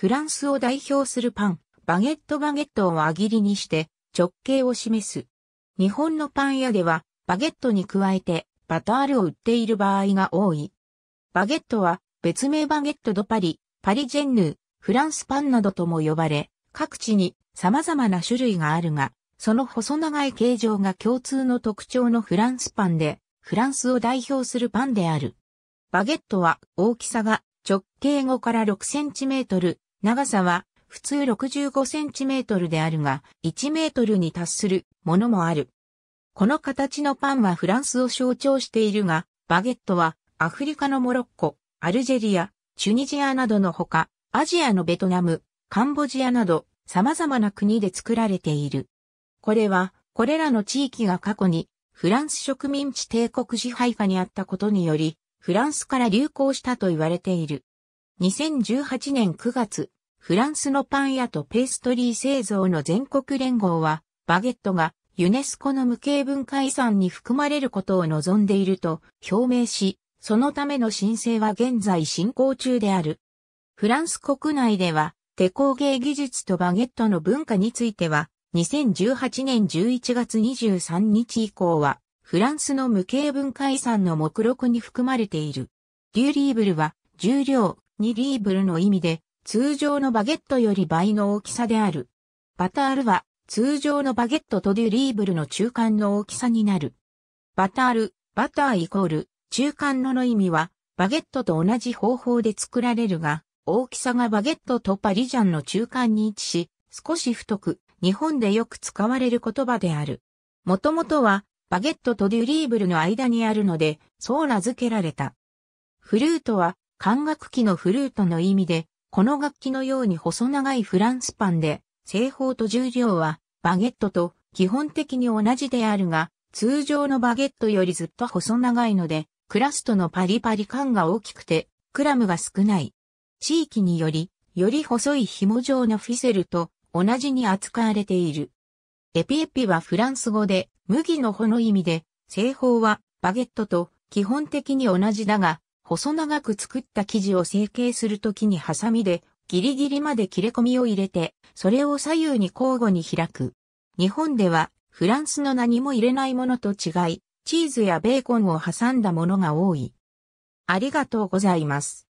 フランスを代表するパン、バゲットバゲットを輪切りにして直径を示す。日本のパン屋ではバゲットに加えてバタールを売っている場合が多い。バゲットは別名バゲットドパリ、パリジェンヌ、フランスパンなどとも呼ばれ、各地に様々な種類があるが、その細長い形状が共通の特徴のフランスパンで、フランスを代表するパンである。バゲットは大きさが直径5から6センチメートル、長さは普通6 5トルであるが、1メートルに達するものもある。この形のパンはフランスを象徴しているが、バゲットはアフリカのモロッコ、アルジェリア、チュニジアなどのほか、アジアのベトナム、カンボジアなど様々な国で作られている。これは、これらの地域が過去にフランス植民地帝国支配下にあったことにより、フランスから流行したと言われている。2018年9月、フランスのパン屋とペーストリー製造の全国連合は、バゲットがユネスコの無形文化遺産に含まれることを望んでいると表明し、そのための申請は現在進行中である。フランス国内では、手工芸技術とバゲットの文化については、2018年11月23日以降は、フランスの無形文化遺産の目録に含まれている。デューリーブルは、重量、2リーブルの意味で、通常のバゲットより倍の大きさである。バタールは、通常のバゲットとデュリーブルの中間の大きさになる。バタール、バターイコール、中間のの意味は、バゲットと同じ方法で作られるが、大きさがバゲットとパリジャンの中間に位置し、少し太く、日本でよく使われる言葉である。もともとは、バゲットとデュリーブルの間にあるので、そう名付けられた。フルートは、管楽器のフルートの意味で、この楽器のように細長いフランスパンで、製法と重量はバゲットと基本的に同じであるが、通常のバゲットよりずっと細長いので、クラストのパリパリ感が大きくて、クラムが少ない。地域により、より細い紐状のフィセルと同じに扱われている。エピエピはフランス語で、麦の穂の意味で、製法はバゲットと基本的に同じだが、細長く作った生地を成形するときにハサミでギリギリまで切れ込みを入れて、それを左右に交互に開く。日本ではフランスの何も入れないものと違い、チーズやベーコンを挟んだものが多い。ありがとうございます。